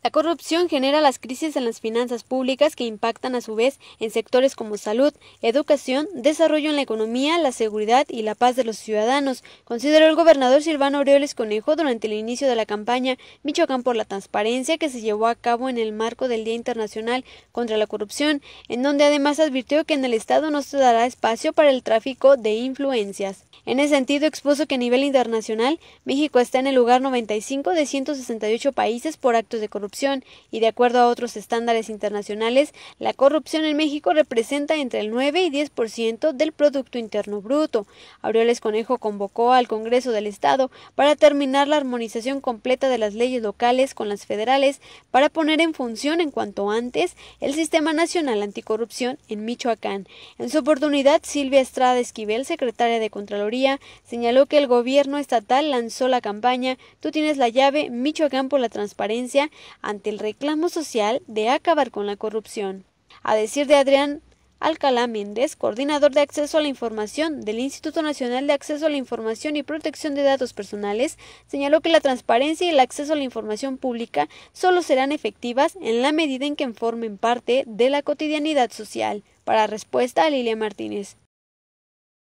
La corrupción genera las crisis en las finanzas públicas que impactan a su vez en sectores como salud, educación, desarrollo en la economía, la seguridad y la paz de los ciudadanos, consideró el gobernador Silvano Aureoles Conejo durante el inicio de la campaña Michoacán por la Transparencia que se llevó a cabo en el marco del Día Internacional contra la Corrupción, en donde además advirtió que en el Estado no se dará espacio para el tráfico de influencias. En ese sentido, expuso que a nivel internacional, México está en el lugar 95 de 168 países por actos de corrupción y de acuerdo a otros estándares internacionales, la corrupción en México representa entre el 9 y 10% del Producto Interno Bruto. Aureoles Conejo convocó al Congreso del Estado para terminar la armonización completa de las leyes locales con las federales para poner en función en cuanto antes el Sistema Nacional Anticorrupción en Michoacán. En su oportunidad, Silvia Estrada Esquivel, secretaria de Contraloría, señaló que el gobierno estatal lanzó la campaña Tú tienes la llave, Michoacán por la transparencia, ante el reclamo social de acabar con la corrupción. A decir de Adrián Alcalá Méndez, coordinador de acceso a la información del Instituto Nacional de Acceso a la Información y Protección de Datos Personales, señaló que la transparencia y el acceso a la información pública solo serán efectivas en la medida en que formen parte de la cotidianidad social. Para respuesta, a Lilia Martínez.